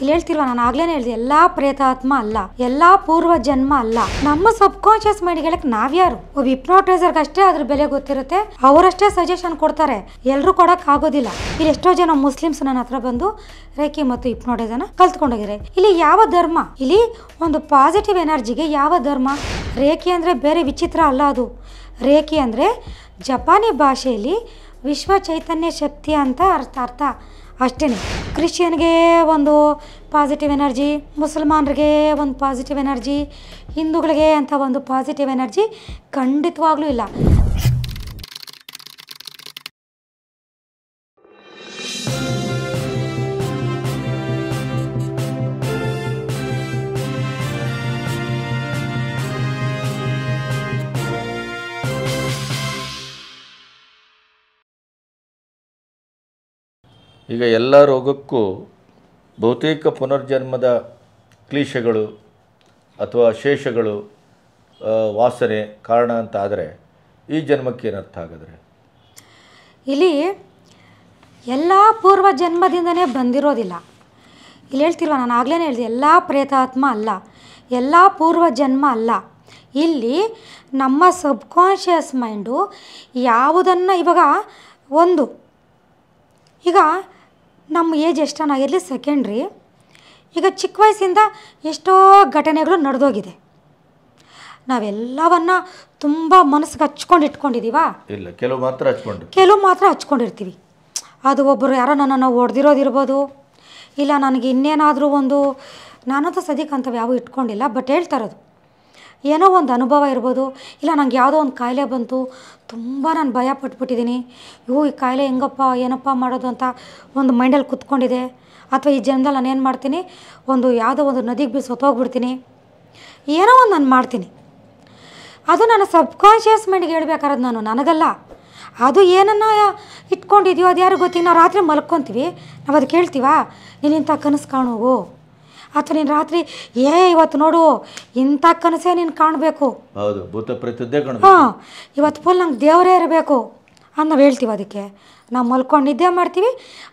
ಇಲ್ಲಿ ಹೇಳ್ತಿರುವ ನಾನು ಆಗ್ಲೇ ಹೇಳಿದೆ ಎಲ್ಲಾ ಪ್ರೇತಾತ್ಮ ಅಲ್ಲ ಎಲ್ಲಾ ಪೂರ್ವ ಜನ್ಮ ಅಲ್ಲ ನಮ್ಮ ಸಬ್ ಕಾನ್ಶಿಯಸ್ ಮೈಂಡ್ ಹೇಳಕ್ ನಾವ್ಯಾರು ಒಬ್ಬ ಹಿಪ್ನೋಟೈಸರ್ ಅಷ್ಟೇ ಅದ್ರ ಬೆಲೆ ಗೊತ್ತಿರುತ್ತೆ ಅವರಷ್ಟೇ ಸಜೆಷನ್ ಕೊಡ್ತಾರೆ ಎಲ್ರು ಕೊಡಕ್ ಆಗೋದಿಲ್ಲ ಇಲ್ಲಿ ಎಷ್ಟೋ ಜನ ಮುಸ್ಲಿಮ್ಸ್ ನನ್ನ ಹತ್ರ ಬಂದು ರೇಖೆ ಮತ್ತು ಅನ್ನ ಕಲ್ತ್ಕೊಂಡೋಗಿದ್ದಾರೆ ಇಲ್ಲಿ ಯಾವ ಧರ್ಮ ಇಲ್ಲಿ ಒಂದು ಪಾಸಿಟಿವ್ ಎನರ್ಜಿಗೆ ಯಾವ ಧರ್ಮ ರೇಖೆ ಅಂದ್ರೆ ಬೇರೆ ವಿಚಿತ್ರ ಅಲ್ಲ ಅದು ರೇಖೆ ಅಂದ್ರೆ ಜಪಾನಿ ಭಾಷೆಯಲ್ಲಿ ವಿಶ್ವ ಚೈತನ್ಯ ಶಕ್ತಿ ಅಂತ ಅರ್ಥ ಅರ್ಥ ಅಷ್ಟೇ ಕ್ರಿಶ್ಚಿಯನ್ಗೆ ಒಂದು ಪಾಸಿಟಿವ್ ಎನರ್ಜಿ ಮುಸಲ್ಮಾನರಿಗೆ ಒಂದು ಪಾಸಿಟಿವ್ ಎನರ್ಜಿ ಹಿಂದೂಗಳಿಗೆ ಅಂತ ಒಂದು ಪಾಸಿಟಿವ್ ಎನರ್ಜಿ ಖಂಡಿತವಾಗ್ಲೂ ಇಲ್ಲ ಈಗ ಎಲ್ಲ ರೋಗಕ್ಕೂ ಬಹುತೇಕ ಪುನರ್ಜನ್ಮದ ಕ್ಲೀಶಗಳು ಅಥವಾ ಶೇಷಗಳು ವಾಸನೆ ಕಾರಣ ಅಂತ ಆದರೆ ಈ ಜನ್ಮಕ್ಕೆ ಏನರ್ಥ ಆಗಿದ್ರೆ ಇಲ್ಲಿ ಎಲ್ಲ ಪೂರ್ವ ಜನ್ಮದಿಂದನೇ ಬಂದಿರೋದಿಲ್ಲ ಇಲ್ಲಿ ಹೇಳ್ತಿಲ್ವಾ ನಾನು ಆಗಲೇ ಹೇಳಿದೆ ಎಲ್ಲ ಪ್ರೇತಾತ್ಮ ಅಲ್ಲ ಎಲ್ಲ ಪೂರ್ವ ಜನ್ಮ ಅಲ್ಲ ಇಲ್ಲಿ ನಮ್ಮ ಸಬ್ಕಾನ್ಷಿಯಸ್ ಮೈಂಡು ಯಾವುದನ್ನು ಇವಾಗ ಒಂದು ಈಗ ನಮ್ಮ ಏಜ್ ಎಷ್ಟಾಗಿರಲಿ ಸೆಕೆಂಡ್ರಿ ಈಗ ಚಿಕ್ಕ ವಯಸ್ಸಿಂದ ಎಷ್ಟೋ ಘಟನೆಗಳು ನಡೆದೋಗಿದೆ ನಾವೆಲ್ಲವನ್ನ ತುಂಬ ಮನಸ್ಸಿಗೆ ಹಚ್ಕೊಂಡು ಇಟ್ಕೊಂಡಿದ್ದೀವಾ ಇಲ್ಲ ಕೆಲವು ಮಾತ್ರ ಹಚ್ಕೊಂಡು ಕೆಲವು ಮಾತ್ರ ಹಚ್ಕೊಂಡಿರ್ತೀವಿ ಅದು ಒಬ್ಬರು ಯಾರೋ ನನ್ನನ್ನು ಹೊಡೆದಿರೋದಿರ್ಬೋದು ಇಲ್ಲ ನನಗೆ ಇನ್ನೇನಾದರೂ ಒಂದು ನಾನಂತೂ ಸದ್ಯಕ್ಕೆ ಅಂಥವು ಯಾವೂ ಇಟ್ಕೊಂಡಿಲ್ಲ ಬಟ್ ಹೇಳ್ತಾ ಏನೋ ಒಂದು ಅನುಭವ ಇರ್ಬೋದು ಇಲ್ಲ ನಂಗೆ ಯಾವುದೋ ಒಂದು ಕಾಯಿಲೆ ಬಂತು ತುಂಬ ನಾನು ಭಯ ಪಟ್ಬಿಟ್ಟಿದ್ದೀನಿ ಇವು ಈ ಕಾಯಿಲೆ ಹೆಂಗಪ್ಪ ಏನಪ್ಪ ಮಾಡೋದು ಅಂತ ಒಂದು ಮೈಂಡಲ್ಲಿ ಕುತ್ಕೊಂಡಿದೆ ಅಥವಾ ಈ ಜನದಲ್ಲಿ ನಾನು ಏನು ಮಾಡ್ತೀನಿ ಒಂದು ಯಾವುದೋ ಒಂದು ನದಿಗೆ ಬಿ ಸೊತ್ತೋಗ್ಬಿಡ್ತೀನಿ ಏನೋ ಒಂದು ನಾನು ಮಾಡ್ತೀನಿ ಅದು ನನ್ನ ಸಬ್ಕಾನ್ಷಿಯಸ್ ಮೈಂಡ್ಗೆ ಹೇಳ್ಬೇಕಾರದು ನಾನು ನನಗಲ್ಲ ಅದು ಏನನ್ನ ಇಟ್ಕೊಂಡಿದ್ಯೋ ಅದು ಯಾರಿಗೂ ಗೊತ್ತಿಲ್ಲ ನಾವು ರಾತ್ರಿ ಮಲ್ಕೊತೀವಿ ನಾವು ಅದು ಕೇಳ್ತೀವಾ ನೀನಿಂಥ ಕನಸು ಕಾಣೋವು ಅಥವಾ ನೀನು ರಾತ್ರಿ ಏ ಇವತ್ತು ನೋಡು ಇಂಥ ಕನಸೇ ನೀನು ಕಾಣಬೇಕು ಹೌದು ಹಾಂ ಇವತ್ತು ಫುಲ್ ನಂಗೆ ದೇವರೇ ಇರಬೇಕು ಅಂತ ನಾವು ಹೇಳ್ತೀವಿ ಅದಕ್ಕೆ ನಾವು ಮಲ್ಕೊಂಡು ನಿದ್ದೆ ಮಾಡ್ತೀವಿ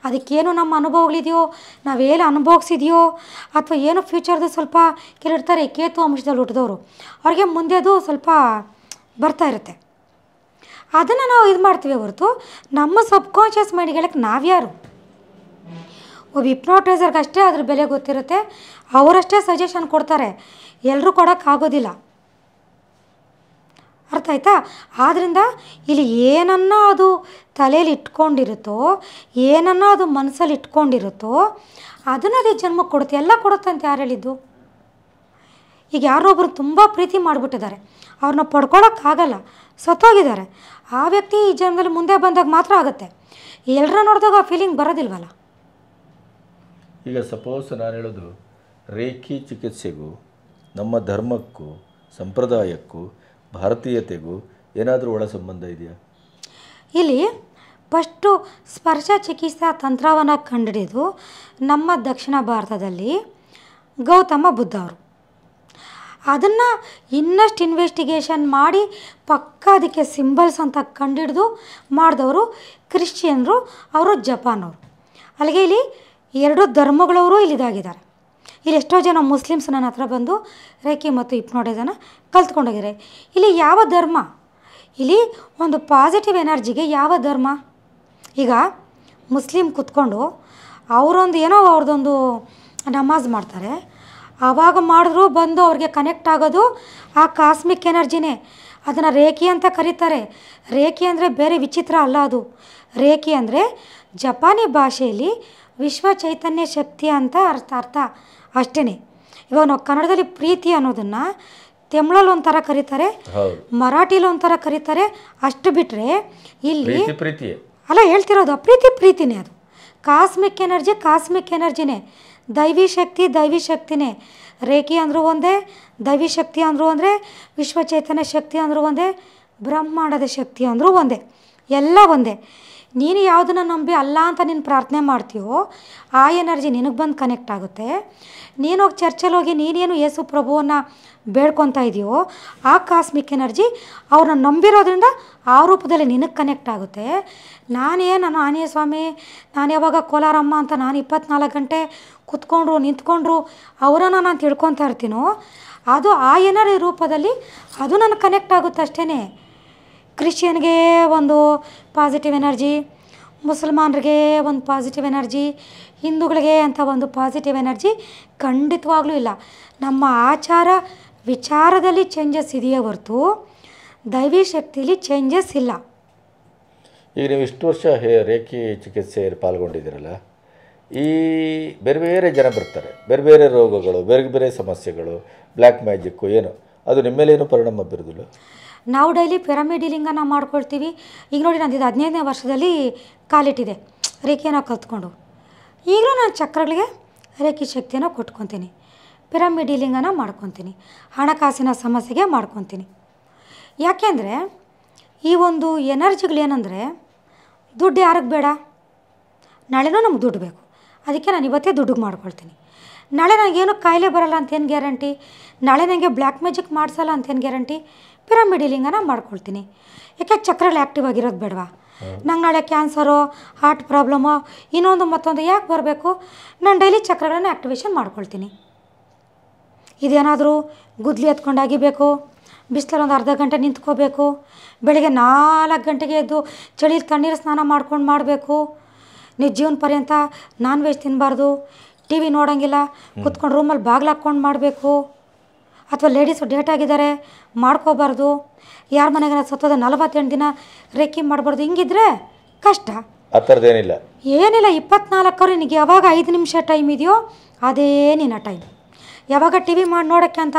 ಅದಕ್ಕೇನು ನಮ್ಮ ಅನುಭವಗಳಿದೆಯೋ ನಾವೇನು ಅನುಭವಿಸಿದೆಯೋ ಅಥವಾ ಏನು ಫ್ಯೂಚರ್ದು ಸ್ವಲ್ಪ ಇರ್ತಾರೆ ಕೇತು ಅಂಶದಲ್ಲಿ ಹುಟ್ಟಿದವರು ಅವ್ರಿಗೆ ಮುಂದೆದು ಸ್ವಲ್ಪ ಬರ್ತಾ ಇರುತ್ತೆ ಅದನ್ನು ನಾವು ಇದು ಮಾಡ್ತೀವಿ ಹೊರತು ನಮ್ಮ ಸಬ್ಕಾನ್ಷಿಯಸ್ ಮೈಂಡ್ಗೆ ಹೇಳಕ್ಕೆ ನಾವ್ಯಾರು ಒಬ್ಬ ಹಿಪ್ನೋಟೈಸರ್ಗಷ್ಟೇ ಅದ್ರ ಬೆಲೆ ಗೊತ್ತಿರುತ್ತೆ ಅವರಷ್ಟೇ ಸಜೆಷನ್ ಕೊಡ್ತಾರೆ ಎಲ್ಲರೂ ಕೊಡೋಕ್ಕಾಗೋದಿಲ್ಲ ಅರ್ಥ ಆಯ್ತಾ ಆದ್ದರಿಂದ ಇಲ್ಲಿ ಏನನ್ನ ಅದು ತಲೆಯಲ್ಲಿ ಇಟ್ಕೊಂಡಿರುತ್ತೋ ಏನನ್ನ ಅದು ಮನಸ್ಸಲ್ಲಿ ಇಟ್ಕೊಂಡಿರುತ್ತೋ ಅದನ್ನು ಅದೇ ಜನ್ಮ ಕೊಡುತ್ತೆ ಎಲ್ಲ ಕೊಡುತ್ತೆ ಅಂತ ಯಾರು ಹೇಳಿದ್ದು ಈಗ ಒಬ್ಬರು ತುಂಬ ಪ್ರೀತಿ ಮಾಡಿಬಿಟ್ಟಿದ್ದಾರೆ ಅವ್ರನ್ನ ಪಡ್ಕೊಳಕ್ಕಾಗಲ್ಲ ಸತ್ತೋಗಿದ್ದಾರೆ ಆ ವ್ಯಕ್ತಿ ಈ ಜನ್ಮದಲ್ಲಿ ಮುಂದೆ ಬಂದಾಗ ಮಾತ್ರ ಆಗುತ್ತೆ ಎಲ್ಲರ ನೋಡಿದಾಗ ಆ ಫೀಲಿಂಗ್ ಬರೋದಿಲ್ವಲ್ಲ ಈಗ ಸಪೋಸ್ ನಾನು ಹೇಳೋದು ರೇಖಿ ಚಿಕಿತ್ಸೆಗೂ ನಮ್ಮ ಧರ್ಮಕ್ಕೂ ಸಂಪ್ರದಾಯಕ್ಕೂ ಭಾರತೀಯತೆಗೂ ಏನಾದರೂ ಒಳ ಸಂಬಂಧ ಇದೆಯಾ ಇಲ್ಲಿ ಫಸ್ಟು ಸ್ಪರ್ಶ ಚಿಕಿತ್ಸಾ ತಂತ್ರವನ್ನು ಕಂಡುಹಿಡಿದು ನಮ್ಮ ದಕ್ಷಿಣ ಭಾರತದಲ್ಲಿ ಗೌತಮ ಬುದ್ಧ ಅವರು ಅದನ್ನು ಇನ್ನಷ್ಟು ಇನ್ವೆಸ್ಟಿಗೇಷನ್ ಮಾಡಿ ಪಕ್ಕ ಅದಕ್ಕೆ ಸಿಂಬಲ್ಸ್ ಅಂತ ಕಂಡುಹಿಡಿದು ಮಾಡಿದವರು ಕ್ರಿಶ್ಚಿಯನ್ರು ಅವರು ಜಪಾನವರು ಅಲ್ಲಿಗೆ ಇಲ್ಲಿ ಎರಡೂ ಧರ್ಮಗಳವರು ಇಲ್ಲಿ ಇದಾಗಿದ್ದಾರೆ ಇಲ್ಲಿ ಎಷ್ಟೋ ಜನ ಮುಸ್ಲಿಮ್ಸ್ ನನ್ನ ಹತ್ರ ಬಂದು ರೇಖೆ ಮತ್ತು ಹಿಪ್ನೋಟಿಸನ ಕಲ್ತ್ಕೊಂಡೋಗಿದ್ದಾರೆ ಇಲ್ಲಿ ಯಾವ ಧರ್ಮ ಇಲ್ಲಿ ಒಂದು ಪಾಸಿಟಿವ್ ಎನರ್ಜಿಗೆ ಯಾವ ಧರ್ಮ ಈಗ ಮುಸ್ಲಿಮ್ ಕುತ್ಕೊಂಡು ಅವರೊಂದು ಏನೋ ಅವ್ರದ್ದೊಂದು ನಮಾಜ್ ಮಾಡ್ತಾರೆ ಆವಾಗ ಮಾಡಿದ್ರು ಬಂದು ಅವ್ರಿಗೆ ಕನೆಕ್ಟ್ ಆಗೋದು ಆ ಕಾಸ್ಮಿಕ್ ಎನರ್ಜಿನೇ ಅದನ್ನು ರೇಖೆ ಅಂತ ಕರೀತಾರೆ ರೇಖೆ ಅಂದರೆ ಬೇರೆ ವಿಚಿತ್ರ ಅಲ್ಲ ಅದು ರೇಖೆ ಅಂದರೆ ಜಪಾನಿ ಭಾಷೆಯಲ್ಲಿ ವಿಶ್ವ ಚೈತನ್ಯ ಶಕ್ತಿ ಅಂತ ಅರ್ಥ ಅರ್ಥ ಅಷ್ಟೇ ಇವಾಗ ನಾವು ಕನ್ನಡದಲ್ಲಿ ಪ್ರೀತಿ ಅನ್ನೋದನ್ನು ತಮಿಳಲ್ಲಿ ಒಂಥರ ಕರೀತಾರೆ ಮರಾಠಿಲಿ ಒಂಥರ ಕರೀತಾರೆ ಅಷ್ಟು ಬಿಟ್ಟರೆ ಇಲ್ಲಿ ಪ್ರೀತಿ ಅಲ್ಲ ಹೇಳ್ತಿರೋದು ಪ್ರೀತಿ ಪ್ರೀತಿನೇ ಅದು ಕಾಸ್ಮಿಕ್ ಎನರ್ಜಿ ಕಾಸ್ಮಿಕ್ ಎನರ್ಜಿನೇ ದೈವಿ ಶಕ್ತಿ ದೈವಿ ಶಕ್ತಿನೇ ರೇಖಿ ಅಂದರೂ ಒಂದೇ ದೈವಿ ಶಕ್ತಿ ಅಂದರೂ ಅಂದರೆ ವಿಶ್ವ ಚೈತನ್ಯ ಶಕ್ತಿ ಅಂದರೂ ಒಂದೇ ಬ್ರಹ್ಮಾಂಡದ ಶಕ್ತಿ ಅಂದರೂ ಒಂದೇ ಎಲ್ಲ ಒಂದೇ ನೀನು ಯಾವುದನ್ನು ನಂಬಿ ಅಲ್ಲ ಅಂತ ನೀನು ಪ್ರಾರ್ಥನೆ ಮಾಡ್ತೀಯೋ ಆ ಎನರ್ಜಿ ನಿನಗೆ ಬಂದು ಕನೆಕ್ಟ್ ಆಗುತ್ತೆ ನೀನು ಹೋಗಿ ಚರ್ಚಲ್ಲಿ ಹೋಗಿ ನೀನೇನು ಯೇಸು ಪ್ರಭುವನ್ನು ಬೇಡ್ಕೊತಾ ಇದೆಯೋ ಆ ಕಾಸ್ಮಿಕ್ ಎನರ್ಜಿ ಅವ್ರನ್ನ ನಂಬಿರೋದ್ರಿಂದ ಆ ರೂಪದಲ್ಲಿ ನಿನಗೆ ಕನೆಕ್ಟ್ ಆಗುತ್ತೆ ನಾನೇ ನಾನು ಆನೆಯ ಸ್ವಾಮಿ ನಾನು ಯಾವಾಗ ಕೋಲಾರಮ್ಮ ಅಂತ ನಾನು ಇಪ್ಪತ್ನಾಲ್ಕು ಗಂಟೆ ಕುತ್ಕೊಂಡ್ರು ನಿಂತ್ಕೊಂಡ್ರು ಅವರನ್ನು ನಾನು ತಿಳ್ಕೊತಾ ಇರ್ತೀನೋ ಅದು ಆ ಎನರ್ಜಿ ರೂಪದಲ್ಲಿ ಅದು ನನಗೆ ಕನೆಕ್ಟ್ ಆಗುತ್ತೆ ಅಷ್ಟೇ ಕ್ರಿಶ್ಚಿಯನ್ಗೆ ಒಂದು ಪಾಸಿಟಿವ್ ಎನರ್ಜಿ ಮುಸಲ್ಮಾನರಿಗೆ ಒಂದು ಪಾಸಿಟಿವ್ ಎನರ್ಜಿ ಹಿಂದೂಗಳಿಗೆ ಅಂತ ಒಂದು ಪಾಸಿಟಿವ್ ಎನರ್ಜಿ ಖಂಡಿತವಾಗಲೂ ಇಲ್ಲ ನಮ್ಮ ಆಚಾರ ವಿಚಾರದಲ್ಲಿ ಚೇಂಜಸ್ ಇದೆಯೇ ಹೊರತು ದೈವಿ ಶಕ್ತಿಯಲ್ಲಿ ಚೇಂಜಸ್ ಇಲ್ಲ ಈಗ ನೀವು ಇಷ್ಟು ವರ್ಷ ಹೇ ರೇಖಿ ಚಿಕಿತ್ಸೆಯಲ್ಲಿ ಪಾಲ್ಗೊಂಡಿದ್ದೀರಲ್ಲ ಈ ಬೇರೆ ಬೇರೆ ಜನ ಬರ್ತಾರೆ ಬೇರೆ ಬೇರೆ ರೋಗಗಳು ಬೇರೆ ಬೇರೆ ಸಮಸ್ಯೆಗಳು ಬ್ಲ್ಯಾಕ್ ಮ್ಯಾಜಿಕ್ಕು ಏನು ಅದು ನಿಮ್ಮ ಮೇಲೆ ಪರಿಣಾಮ ಬೀರೋದಿಲ್ಲ ನಾವು ಡೈಲಿ ಪಿರಮಿಡ್ ಮಾಡ್ಕೊಳ್ತೀವಿ ಈಗ ನೋಡಿ ನಂದು ಇದು ಹದಿನೈದನೇ ವರ್ಷದಲ್ಲಿ ಕಾಲಿಟ್ಟಿದೆ ರೇಖೆಯನ್ನು ಕಲ್ತ್ಕೊಂಡು ಈಗಲೂ ನಾನು ಚಕ್ರಗಳಿಗೆ ರೇಖೆ ಶಕ್ತಿಯನ್ನು ಕೊಟ್ಕೊತೀನಿ ಪಿರಮಿಡ್ ಮಾಡ್ಕೊತೀನಿ ಹಣಕಾಸಿನ ಸಮಸ್ಯೆಗೆ ಮಾಡ್ಕೊತೀನಿ ಯಾಕೆಂದರೆ ಈ ಒಂದು ಎನರ್ಜಿಗಳೇನೆಂದರೆ ದುಡ್ಡು ಯಾರಿಗೆ ಬೇಡ ನಾಳೆನೂ ನಮ್ಗೆ ದುಡ್ಡು ಬೇಕು ಅದಕ್ಕೆ ನಾನು ಇವತ್ತೇ ದುಡ್ಡಿಗೆ ಮಾಡ್ಕೊಳ್ತೀನಿ ನಾಳೆ ನನಗೇನು ಕಾಯಿಲೆ ಬರಲ್ಲ ಅಂತೇನು ಗ್ಯಾರಂಟಿ ನಾಳೆ ನನಗೆ ಬ್ಲ್ಯಾಕ್ ಮ್ಯಾಜಿಕ್ ಮಾಡಿಸಲ್ಲ ಅಂತೇನು ಗ್ಯಾರಂಟಿ ಪಿರಮಿಡ್ ಲಿಂಗನ ಮಾಡ್ಕೊಳ್ತೀನಿ ಯಾಕೆ ಚಕ್ರಗಳು ಆ್ಯಕ್ಟಿವ್ ಆಗಿರೋದು ಬೇಡವಾ ನಂಗೆ ನಾಳೆ ಕ್ಯಾನ್ಸರು ಹಾರ್ಟ್ ಪ್ರಾಬ್ಲಮು ಇನ್ನೊಂದು ಮತ್ತೊಂದು ಯಾಕೆ ಬರಬೇಕು ನಾನು ಡೈಲಿ ಚಕ್ರಗಳನ್ನು ಆ್ಯಕ್ಟಿವೇಶನ್ ಮಾಡ್ಕೊಳ್ತೀನಿ ಇದೇನಾದರೂ ಗುದ್ಲಿ ಎತ್ಕೊಂಡಾಗಿಬೇಕು ಬಿಸಿಲಲ್ಲಿ ಒಂದು ಅರ್ಧ ಗಂಟೆ ನಿಂತ್ಕೋಬೇಕು ಬೆಳಗ್ಗೆ ನಾಲ್ಕು ಗಂಟೆಗೆ ಎದ್ದು ಚಳಿಲಿ ತಣ್ಣೀರು ಸ್ನಾನ ಮಾಡ್ಕೊಂಡು ಮಾಡಬೇಕು ನಿಜ ಜೀವನ ಪರ್ಯಂತ ನಾನ್ ವೆಜ್ ತಿನ್ನಬಾರ್ದು ಟಿ ವಿ ನೋಡೋಂಗಿಲ್ಲ ಕುತ್ಕೊಂಡು ರೂಮಲ್ಲಿ ಬಾಗ್ಲು ಹಾಕ್ಕೊಂಡು ಮಾಡಬೇಕು ಅಥವಾ ಲೇಡೀಸು ಆಗಿದ್ದಾರೆ ಮಾಡ್ಕೋಬಾರ್ದು ಯಾರ ಮನೆಗೆ ಸತ್ತದ ನಲವತ್ತೆಂಟು ದಿನ ರೆಕಿಂಗ್ ಮಾಡಬಾರ್ದು ಹಿಂಗಿದ್ರೆ ಕಷ್ಟ ಆ ಥರದೇನಿಲ್ಲ ಏನಿಲ್ಲ ಇಪ್ಪತ್ನಾಲ್ಕರು ನಿನಗೆ ಯಾವಾಗ ಐದು ನಿಮಿಷ ಟೈಮ್ ಇದೆಯೋ ಅದೇ ನಿನ್ನ ಟೈಮ್ ಯಾವಾಗ ಟಿ ವಿ ಮಾಡಿ ನೋಡೋಕ್ಕೆ ಅಂತ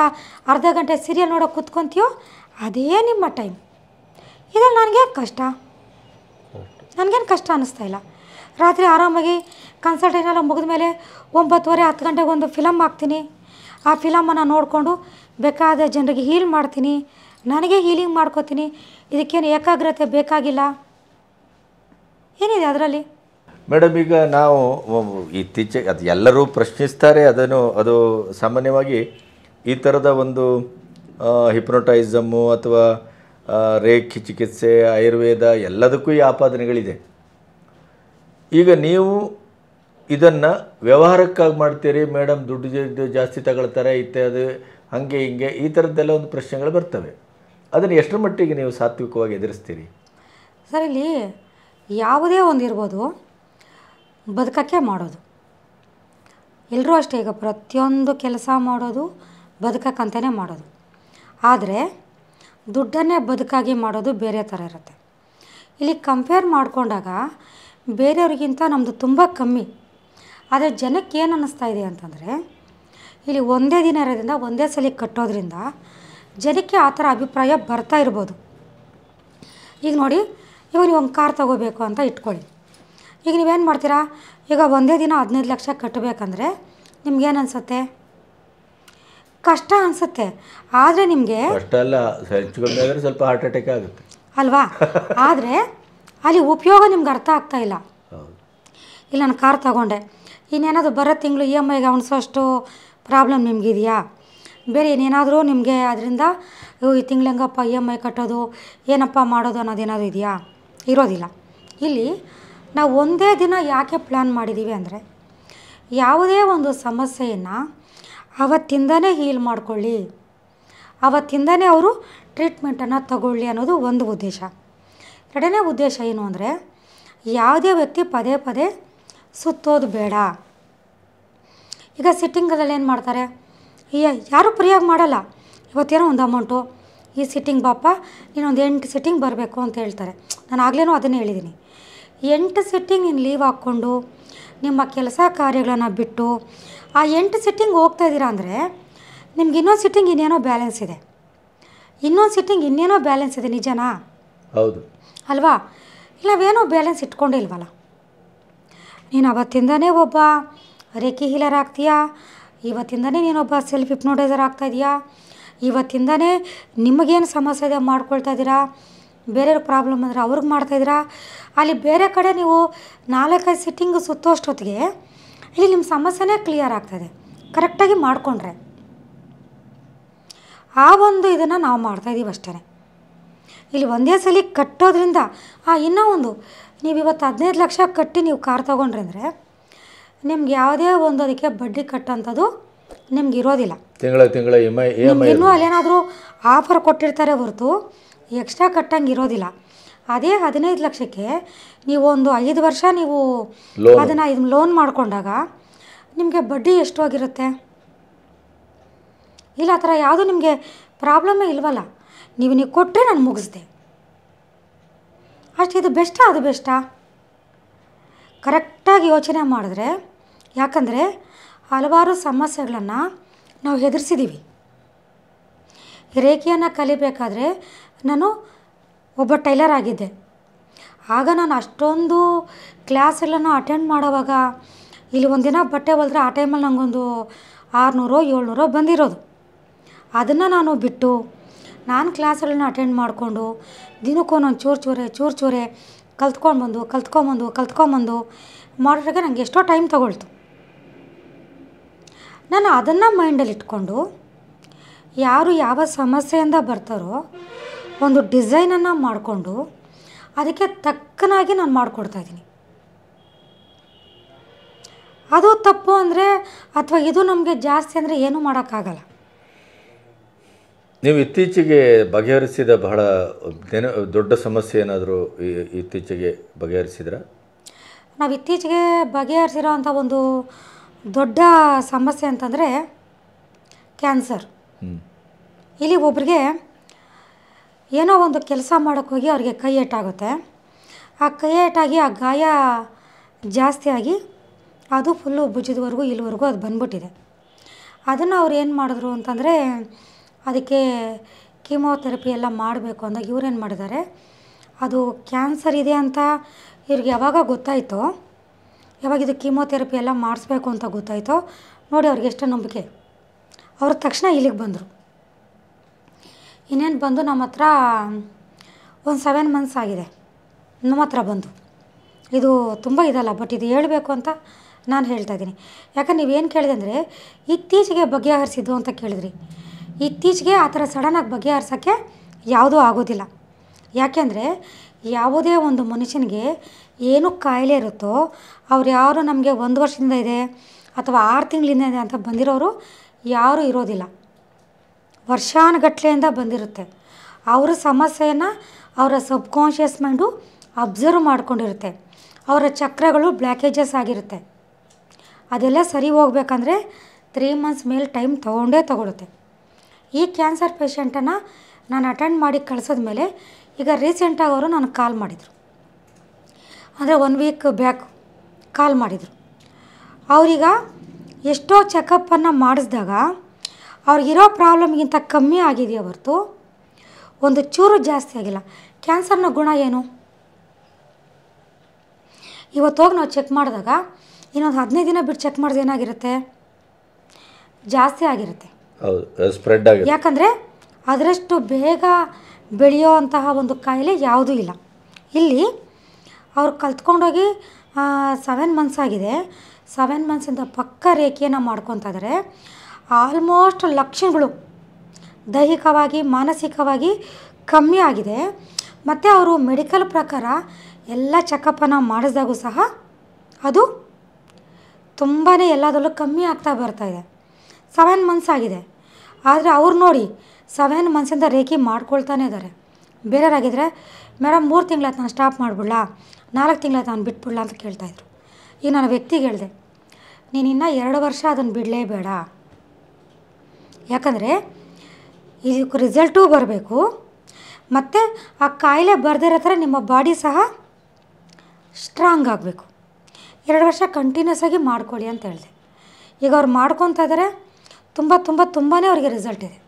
ಅರ್ಧ ಗಂಟೆ ಸೀರಿಯಲ್ ನೋಡೋಕೆ ಕುತ್ಕೊತೀಯೋ ಅದೇ ನಿಮ್ಮ ಟೈಮ್ ಇದ್ರಲ್ಲಿ ನನಗೇನು ಕಷ್ಟ ನನಗೇನು ಕಷ್ಟ ಅನ್ನಿಸ್ತಾ ಇಲ್ಲ ರಾತ್ರಿ ಆರಾಮಾಗಿ ಕನ್ಸಲ್ಟೇಷನ್ ಮುಗಿದ ಮೇಲೆ ಒಂಬತ್ತುವರೆ ಹತ್ತು ಗಂಟೆಗೆ ಒಂದು ಫಿಲಮ್ ಹಾಕ್ತೀನಿ ಆ ಫಿಲಮನ್ನು ನೋಡಿಕೊಂಡು ಬೇಕಾದ ಜನರಿಗೆ ಹೀಲ್ ಮಾಡ್ತೀನಿ ನನಗೆ ಹೀಲಿಂಗ್ ಮಾಡ್ಕೋತೀನಿ ಇದಕ್ಕೇನು ಏಕಾಗ್ರತೆ ಬೇಕಾಗಿಲ್ಲ ಏನಿದೆ ಅದರಲ್ಲಿ ಮೇಡಮ್ ಈಗ ನಾವು ಇತ್ತೀಚೆಗೆ ಅದು ಎಲ್ಲರೂ ಪ್ರಶ್ನಿಸ್ತಾರೆ ಅದನ್ನು ಅದು ಸಾಮಾನ್ಯವಾಗಿ ಈ ಥರದ ಒಂದು ಹಿಪ್ನೋಟೈಸಮ್ಮು ಅಥವಾ ರೇಖಿ ಚಿಕಿತ್ಸೆ ಆಯುರ್ವೇದ ಎಲ್ಲದಕ್ಕೂ ಈ ಆಪಾದನೆಗಳಿದೆ ಈಗ ನೀವು ಇದನ್ನು ವ್ಯವಹಾರಕ್ಕಾಗಿ ಮಾಡ್ತೀರಿ ಮೇಡಮ್ ದುಡ್ಡು ಜಾಸ್ತಿ ತಗೊಳ್ತಾರೆ ಇತ್ಯಾದಿ ಹಂಗೆ ಹಿಂಗೆ ಈ ಥರದ್ದೆಲ್ಲ ಒಂದು ಪ್ರಶ್ನೆಗಳು ಬರ್ತವೆ ಅದನ್ನು ಎಷ್ಟರ ಮಟ್ಟಿಗೆ ನೀವು ಸಾತ್ವಿಕವಾಗಿ ಎದುರಿಸ್ತೀರಿ ಸರ್ ಇಲ್ಲಿ ಯಾವುದೇ ಒಂದು ಇರ್ಬೋದು ಬದುಕಕ್ಕೆ ಮಾಡೋದು ಎಲ್ಲರೂ ಅಷ್ಟೇ ಈಗ ಪ್ರತಿಯೊಂದು ಕೆಲಸ ಮಾಡೋದು ಬದುಕಕ್ಕಂತಲೇ ಮಾಡೋದು ಆದರೆ ದುಡ್ಡನ್ನೇ ಬದುಕಾಗಿ ಮಾಡೋದು ಬೇರೆ ಥರ ಇರುತ್ತೆ ಇಲ್ಲಿ ಕಂಪೇರ್ ಮಾಡಿಕೊಂಡಾಗ ಬೇರೆಯವ್ರಿಗಿಂತ ನಮ್ಮದು ತುಂಬ ಕಮ್ಮಿ ಆದರೆ ಜನಕ್ಕೆ ಏನು ಅನ್ನಿಸ್ತಾ ಇದೆ ಅಂತಂದರೆ ಇಲ್ಲಿ ಒಂದೇ ದಿನ ಇರೋದ್ರಿಂದ ಒಂದೇ ಸಲ ಕಟ್ಟೋದ್ರಿಂದ ಜನಕ್ಕೆ ಆ ಥರ ಅಭಿಪ್ರಾಯ ಬರ್ತಾ ಇರ್ಬೋದು ಈಗ ನೋಡಿ ಈಗ ನೀವು ಒಂದು ಕಾರ್ ತೊಗೋಬೇಕು ಅಂತ ಇಟ್ಕೊಳ್ಳಿ ಈಗ ನೀವೇನು ಮಾಡ್ತೀರಾ ಈಗ ಒಂದೇ ದಿನ ಹದಿನೈದು ಲಕ್ಷ ಕಟ್ಟಬೇಕಂದ್ರೆ ನಿಮ್ಗೇನು ಅನಿಸುತ್ತೆ ಕಷ್ಟ ಅನಿಸುತ್ತೆ ಆದರೆ ನಿಮಗೆ ಸ್ವಲ್ಪ ಹಾರ್ಟ್ ಅಟ್ಯಾಕ್ ಆಗುತ್ತೆ ಅಲ್ವಾ ಆದರೆ ಅಲ್ಲಿ ಉಪಯೋಗ ನಿಮ್ಗೆ ಅರ್ಥ ಆಗ್ತಾ ಇಲ್ಲ ಇಲ್ಲ ನಾನು ಕಾರ್ ತಗೊಂಡೆ ಇನ್ನೇನಾದರೂ ಬರೋ ತಿಂಗಳು ಇ e ಎಮ್ ಐಗೆ ಅವನಿಸೋಷ್ಟು ಪ್ರಾಬ್ಲಮ್ ನಿಮಗಿದೆಯಾ ಬೇರೆ ಇನ್ನೇನಾದರೂ ನಿಮಗೆ ಅದರಿಂದ ಈ ತಿಂಗ್ಳು ಹೆಂಗಪ್ಪ ಇ ಎಮ್ ಐ ಕಟ್ಟೋದು ಏನಪ್ಪ ಮಾಡೋದು ಅನ್ನೋದೇನಾದರೂ ಇದೆಯಾ ಇರೋದಿಲ್ಲ ಇಲ್ಲಿ ನಾವು ಒಂದೇ ದಿನ ಯಾಕೆ ಪ್ಲ್ಯಾನ್ ಮಾಡಿದ್ದೀವಿ ಅಂದರೆ ಯಾವುದೇ ಒಂದು ಸಮಸ್ಯೆಯನ್ನು ಅವತ್ತಿಂದನೇ ಹೀಲ್ ಮಾಡಿಕೊಳ್ಳಿ ಅವತ್ತಿಂದನೇ ಅವರು ಟ್ರೀಟ್ಮೆಂಟನ್ನು ತಗೊಳ್ಳಿ ಅನ್ನೋದು ಒಂದು ಉದ್ದೇಶ ಎರಡನೇ ಉದ್ದೇಶ ಏನು ಅಂದರೆ ಯಾವುದೇ ವ್ಯಕ್ತಿ ಪದೇ ಪದೇ ಸುತ್ತೋದು ಬೇಡ ಈಗ ಸಿಟ್ಟಿಂಗದಲ್ಲಿ ಏನು ಮಾಡ್ತಾರೆ ಯಾರೂ ಫ್ರೀಯಾಗಿ ಮಾಡಲ್ಲ ಇವತ್ತೇನೋ ಒಂದು ಅಮೌಂಟು ಈ ಸಿಟ್ಟಿಂಗ್ ಬಾಪ ನೀನೊಂದು ಎಂಟು ಸಿಟ್ಟಿಂಗ್ ಬರಬೇಕು ಅಂತ ಹೇಳ್ತಾರೆ ನಾನು ಆಗಲೇ ಅದನ್ನೇ ಹೇಳಿದ್ದೀನಿ ಎಂಟು ಸಿಟ್ಟಿಂಗ್ ನೀನು ಲೀವ್ ಹಾಕ್ಕೊಂಡು ನಿಮ್ಮ ಕೆಲಸ ಕಾರ್ಯಗಳನ್ನು ಬಿಟ್ಟು ಆ ಎಂಟು ಸಿಟ್ಟಿಂಗ್ ಹೋಗ್ತಾ ಇದ್ದೀರಾ ಅಂದರೆ ನಿಮ್ಗೆ ಇನ್ನೊಂದು ಸಿಟ್ಟಿಂಗ್ ಇನ್ನೇನೋ ಬ್ಯಾಲೆನ್ಸ್ ಇದೆ ಇನ್ನೊಂದು ಸಿಟ್ಟಿಂಗ್ ಇನ್ನೇನೋ ಬ್ಯಾಲೆನ್ಸ್ ಇದೆ ನಿಜನಾ ಹೌದು ಅಲ್ವಾ ನಾವೇನೋ ಬ್ಯಾಲೆನ್ಸ್ ಇಟ್ಕೊಂಡಿಲ್ವಲ್ಲ ನೀನು ಅವತ್ತಿಂದನೇ ಒಬ್ಬ ರೇಖಿ ಹೀಲರ್ ಆಗ್ತೀಯಾ ಇವತ್ತಿಂದನೇ ನೀನೊಬ್ಬ ಸೆಲ್ಫ್ ಹಿಪ್ನೋಟೈಸರ್ ಇದೆಯಾ ಇವತ್ತಿಂದನೇ ನಿಮಗೇನು ಸಮಸ್ಯೆ ಇದೆ ಮಾಡ್ಕೊಳ್ತಾ ಇದ್ದೀರಾ ಬೇರೆಯವ್ರ ಪ್ರಾಬ್ಲಮ್ ಅಂದರೆ ಅವ್ರಿಗೆ ಮಾಡ್ತಾಯಿದ್ದೀರಾ ಅಲ್ಲಿ ಬೇರೆ ಕಡೆ ನೀವು ನಾಲ್ಕೈದು ಸಿಟ್ಟಿಂಗ್ ಅಷ್ಟೊತ್ತಿಗೆ ಇಲ್ಲಿ ನಿಮ್ಮ ಸಮಸ್ಯೆನೇ ಕ್ಲಿಯರ್ ಆಗ್ತದೆ ಕರೆಕ್ಟಾಗಿ ಮಾಡಿಕೊಂಡ್ರೆ ಆ ಒಂದು ಇದನ್ನು ನಾವು ಮಾಡ್ತಾಯಿದ್ದೀವಿ ಅಷ್ಟೇ ಇಲ್ಲಿ ಒಂದೇ ಸಲ ಕಟ್ಟೋದ್ರಿಂದ ಇನ್ನೂ ಒಂದು ನೀವು ಇವತ್ತು ಹದಿನೈದು ಲಕ್ಷ ಕಟ್ಟಿ ನೀವು ಕಾರ್ ತೊಗೊಂಡ್ರಿ ಅಂದರೆ ನಿಮ್ಗೆ ಯಾವುದೇ ಒಂದು ಅದಕ್ಕೆ ಬಡ್ಡಿ ಕಟ್ಟೋಂಥದ್ದು ನಿಮ್ಗೆ ಇರೋದಿಲ್ಲ ತಿಂಗಳ ತಿಂಗಳ e e ಇನ್ನೂ ಅಲ್ಲೇನಾದರೂ ಆಫರ್ ಕೊಟ್ಟಿರ್ತಾರೆ ಹೊರತು ಎಕ್ಸ್ಟ್ರಾ ಕಟ್ಟಂಗೆ ಇರೋದಿಲ್ಲ ಅದೇ ಹದಿನೈದು ಲಕ್ಷಕ್ಕೆ ನೀವು ಒಂದು ಐದು ವರ್ಷ ನೀವು ಅದನ್ನು ಇದು ಲೋನ್ ಮಾಡಿಕೊಂಡಾಗ ನಿಮಗೆ ಬಡ್ಡಿ ಎಷ್ಟು ಆಗಿರುತ್ತೆ ಇಲ್ಲ ಆ ಥರ ಯಾವುದು ನಿಮಗೆ ಪ್ರಾಬ್ಲಮ್ಮೇ ಇಲ್ವಲ್ಲ ನೀವು ನೀವು ಕೊಟ್ಟರೆ ನಾನು ಮುಗಿಸ್ದೆ ಅಷ್ಟು ಇದು ಬೆಸ್ಟಾ ಅದು ಬೆಸ್ಟಾ ಕರೆಕ್ಟಾಗಿ ಯೋಚನೆ ಮಾಡಿದ್ರೆ ಯಾಕಂದರೆ ಹಲವಾರು ಸಮಸ್ಯೆಗಳನ್ನು ನಾವು ಹೆದರ್ಸಿದ್ದೀವಿ ರೇಖೆಯನ್ನು ಕಲಿಬೇಕಾದ್ರೆ ನಾನು ಒಬ್ಬ ಟೈಲರ್ ಆಗಿದ್ದೆ ಆಗ ನಾನು ಅಷ್ಟೊಂದು ಕ್ಲಾಸ್ಗಳನ್ನು ಅಟೆಂಡ್ ಮಾಡೋವಾಗ ಇಲ್ಲಿ ಒಂದಿನ ಬಟ್ಟೆ ಹೊಲಿದ್ರೆ ಆ ಟೈಮಲ್ಲಿ ನನಗೊಂದು ಆರುನೂರೋ ಏಳ್ನೂರೋ ಬಂದಿರೋದು ಅದನ್ನು ನಾನು ಬಿಟ್ಟು ನಾನು ಕ್ಲಾಸ್ಗಳನ್ನ ಅಟೆಂಡ್ ಮಾಡಿಕೊಂಡು ದಿನಕ್ಕೊಂದೊಂದು ಚೂರು ಚೂರೆ ಚೂರು ಚೂರೆ ಕಲ್ತ್ಕೊಂಡು ಬಂದು ಕಲ್ತ್ಕೊಂಬಂದು ಕಲ್ತ್ಕೊಂಬಂದು ಮಾಡೋದ್ರಾಗೆ ನಂಗೆ ಎಷ್ಟೋ ಟೈಮ್ ತಗೊಳ್ತು ನಾನು ಅದನ್ನು ಮೈಂಡಲ್ಲಿ ಇಟ್ಕೊಂಡು ಯಾರು ಯಾವ ಸಮಸ್ಯೆಯಿಂದ ಬರ್ತಾರೋ ಒಂದು ಡಿಸೈನನ್ನು ಮಾಡಿಕೊಂಡು ಅದಕ್ಕೆ ತಕ್ಕನಾಗಿ ನಾನು ಇದ್ದೀನಿ ಅದು ತಪ್ಪು ಅಂದರೆ ಅಥವಾ ಇದು ನಮಗೆ ಜಾಸ್ತಿ ಅಂದರೆ ಏನೂ ಮಾಡೋಕ್ಕಾಗಲ್ಲ ನೀವು ಇತ್ತೀಚೆಗೆ ಬಗೆಹರಿಸಿದ ಬಹಳ ನೆನ ದೊಡ್ಡ ಸಮಸ್ಯೆ ಏನಾದರೂ ಇತ್ತೀಚೆಗೆ ಬಗೆಹರಿಸಿದ್ರ ನಾವು ಇತ್ತೀಚೆಗೆ ಬಗೆಹರಿಸಿರೋ ಒಂದು ದೊಡ್ಡ ಸಮಸ್ಯೆ ಅಂತಂದರೆ ಕ್ಯಾನ್ಸರ್ ಇಲ್ಲಿ ಒಬ್ಬರಿಗೆ ಏನೋ ಒಂದು ಕೆಲಸ ಮಾಡೋಕ್ಕೋಗಿ ಅವ್ರಿಗೆ ಕೈ ಏಟಾಗುತ್ತೆ ಆ ಕೈ ಏಟಾಗಿ ಆ ಗಾಯ ಜಾಸ್ತಿಯಾಗಿ ಅದು ಫುಲ್ಲು ಭುಜದವರೆಗೂ ಇಲ್ಲಿವರೆಗೂ ಅದು ಬಂದ್ಬಿಟ್ಟಿದೆ ಅದನ್ನು ಅವ್ರು ಏನು ಮಾಡಿದ್ರು ಅಂತಂದರೆ ಅದಕ್ಕೆ ಕೀಮೋಥೆರಪಿ ಎಲ್ಲ ಮಾಡಬೇಕು ಅಂದಾಗ ಇವ್ರೇನು ಮಾಡಿದ್ದಾರೆ ಅದು ಕ್ಯಾನ್ಸರ್ ಇದೆ ಅಂತ ಇವ್ರಿಗೆ ಯಾವಾಗ ಗೊತ್ತಾಯಿತೋ ಯಾವಾಗ ಇದು ಕೀಮೋಥೆರಪಿ ಎಲ್ಲ ಮಾಡಿಸ್ಬೇಕು ಅಂತ ಗೊತ್ತಾಯಿತೋ ನೋಡಿ ಅವ್ರಿಗೆ ಎಷ್ಟೋ ನಂಬಿಕೆ ಅವರು ತಕ್ಷಣ ಇಲ್ಲಿಗೆ ಬಂದರು ಇನ್ನೇನು ಬಂದು ನಮ್ಮ ಹತ್ರ ಒಂದು ಸೆವೆನ್ ಮಂತ್ಸ್ ಆಗಿದೆ ನಮ್ಮ ಹತ್ರ ಬಂದು ಇದು ತುಂಬ ಇದಲ್ಲ ಬಟ್ ಇದು ಹೇಳಬೇಕು ಅಂತ ನಾನು ಹೇಳ್ತಾ ಇದ್ದೀನಿ ಯಾಕಂದ್ರೆ ನೀವೇನು ಕೇಳಿದೆ ಅಂದರೆ ಇತ್ತೀಚೆಗೆ ಬಗೆಹರಿಸಿದ್ದು ಅಂತ ಕೇಳಿದ್ರಿ ಇತ್ತೀಚೆಗೆ ಆ ಥರ ಸಡನ್ನಾಗಿ ಬಗೆಹರಿಸೋಕ್ಕೆ ಯಾವುದೂ ಆಗೋದಿಲ್ಲ ಯಾಕೆಂದರೆ ಯಾವುದೇ ಒಂದು ಮನುಷ್ಯನಿಗೆ ಏನು ಕಾಯಿಲೆ ಇರುತ್ತೋ ಅವ್ರು ಯಾರು ನಮಗೆ ಒಂದು ವರ್ಷದಿಂದ ಇದೆ ಅಥವಾ ಆರು ತಿಂಗಳಿಂದ ಇದೆ ಅಂತ ಬಂದಿರೋರು ಯಾರೂ ಇರೋದಿಲ್ಲ ವರ್ಷಾನುಗಟ್ಲೆಯಿಂದ ಬಂದಿರುತ್ತೆ ಅವರ ಸಮಸ್ಯೆಯನ್ನು ಅವರ ಸಬ್ ಕಾನ್ಷಿಯಸ್ ಮೈಂಡು ಅಬ್ಸರ್ವ್ ಮಾಡ್ಕೊಂಡಿರುತ್ತೆ ಅವರ ಚಕ್ರಗಳು ಬ್ಲ್ಯಾಕೇಜಸ್ ಆಗಿರುತ್ತೆ ಅದೆಲ್ಲ ಸರಿ ಹೋಗ್ಬೇಕಂದ್ರೆ ತ್ರೀ ಮಂತ್ಸ್ ಮೇಲೆ ಟೈಮ್ ತೊಗೊಂಡೇ ತಗೊಳುತ್ತೆ ಈ ಕ್ಯಾನ್ಸರ್ ಪೇಷಂಟನ್ನು ನಾನು ಅಟೆಂಡ್ ಮಾಡಿ ಮೇಲೆ ಈಗ ರೀಸೆಂಟಾಗಿ ಅವರು ನನಗೆ ಕಾಲ್ ಮಾಡಿದರು ಅಂದರೆ ಒನ್ ವೀಕ್ ಬ್ಯಾಕ್ ಕಾಲ್ ಮಾಡಿದರು ಅವ್ರೀಗ ಎಷ್ಟೋ ಚೆಕಪ್ಪನ್ನು ಮಾಡಿಸಿದಾಗ ಅವ್ರಿಗಿರೋ ಪ್ರಾಬ್ಲಮ್ಗಿಂತ ಕಮ್ಮಿ ಆಗಿದೆಯಾ ಹೊರತು ಒಂದು ಚೂರು ಜಾಸ್ತಿ ಆಗಿಲ್ಲ ಕ್ಯಾನ್ಸರ್ನ ಗುಣ ಏನು ಇವತ್ತು ಹೋಗಿ ನಾವು ಚೆಕ್ ಮಾಡಿದಾಗ ಇನ್ನೊಂದು ಹದಿನೈದು ದಿನ ಬಿಟ್ಟು ಚೆಕ್ ಮಾಡಿದ್ರೆ ಏನಾಗಿರುತ್ತೆ ಜಾಸ್ತಿ ಆಗಿರುತ್ತೆ ಸ್ಪ್ರೆಡ್ ಆಗಿದೆ ಯಾಕಂದರೆ ಅದರಷ್ಟು ಬೇಗ ಬೆಳೆಯುವಂತಹ ಒಂದು ಕಾಯಿಲೆ ಯಾವುದೂ ಇಲ್ಲ ಇಲ್ಲಿ ಅವ್ರು ಕಲ್ತ್ಕೊಂಡೋಗಿ ಸೆವೆನ್ ಮಂತ್ಸ್ ಆಗಿದೆ ಸೆವೆನ್ ಮಂತ್ಸಿಂದ ಪಕ್ಕ ರೇಖೆಯನ್ನು ಮಾಡ್ಕೊತಾದರೆ ಆಲ್ಮೋಸ್ಟ್ ಲಕ್ಷಣಗಳು ದೈಹಿಕವಾಗಿ ಮಾನಸಿಕವಾಗಿ ಕಮ್ಮಿ ಆಗಿದೆ ಮತ್ತು ಅವರು ಮೆಡಿಕಲ್ ಪ್ರಕಾರ ಎಲ್ಲ ಚೆಕಪ್ಪನ್ನು ಮಾಡಿಸಿದಾಗೂ ಸಹ ಅದು ತುಂಬಾ ಎಲ್ಲದರಲ್ಲೂ ಕಮ್ಮಿ ಆಗ್ತಾ ಬರ್ತಾಯಿದೆ ಸೆವೆನ್ ಮಂತ್ಸ್ ಆಗಿದೆ ಆದರೆ ಅವ್ರು ನೋಡಿ ಸೆವೆನ್ ಮಂತ್ಸಿಂದ ರೇಖೆ ಮಾಡ್ಕೊಳ್ತಾನೆ ಇದ್ದಾರೆ ಬೇರೆಯವರಾಗಿದ್ದರೆ ಮೇಡಮ್ ಮೂರು ತಿಂಗಳಾಯ್ತು ನಾನು ಸ್ಟಾಪ್ ಮಾಡಿಬಿಡ್ಲಾ ನಾಲ್ಕು ತಿಂಗಳಾಯ್ತು ನಾನು ಬಿಟ್ಬಿಡ್ಲಾ ಅಂತ ಕೇಳ್ತಾಯಿದ್ರು ಈಗ ನಾನು ವ್ಯಕ್ತಿಗೆ ಹೇಳಿದೆ ನೀನು ಇನ್ನೂ ಎರಡು ವರ್ಷ ಅದನ್ನು ಬಿಡಲೇಬೇಡ ಯಾಕಂದರೆ ಇದಕ್ಕೆ ರಿಸಲ್ಟೂ ಬರಬೇಕು ಮತ್ತು ಆ ಕಾಯಿಲೆ ಬರ್ದಿರೋ ಥರ ನಿಮ್ಮ ಬಾಡಿ ಸಹ ಸ್ಟ್ರಾಂಗ್ ಆಗಬೇಕು ಎರಡು ವರ್ಷ ಕಂಟಿನ್ಯೂಸ್ ಆಗಿ ಮಾಡ್ಕೊಳ್ಳಿ ಅಂತ ಹೇಳಿದೆ ಈಗ ಅವ್ರು ಮಾಡ್ಕೊತಾ ಇದ್ದಾರೆ ತುಂಬ ತುಂಬ ತುಂಬಾ ಅವರಿಗೆ ರಿಸಲ್ಟ್ ಇದೆ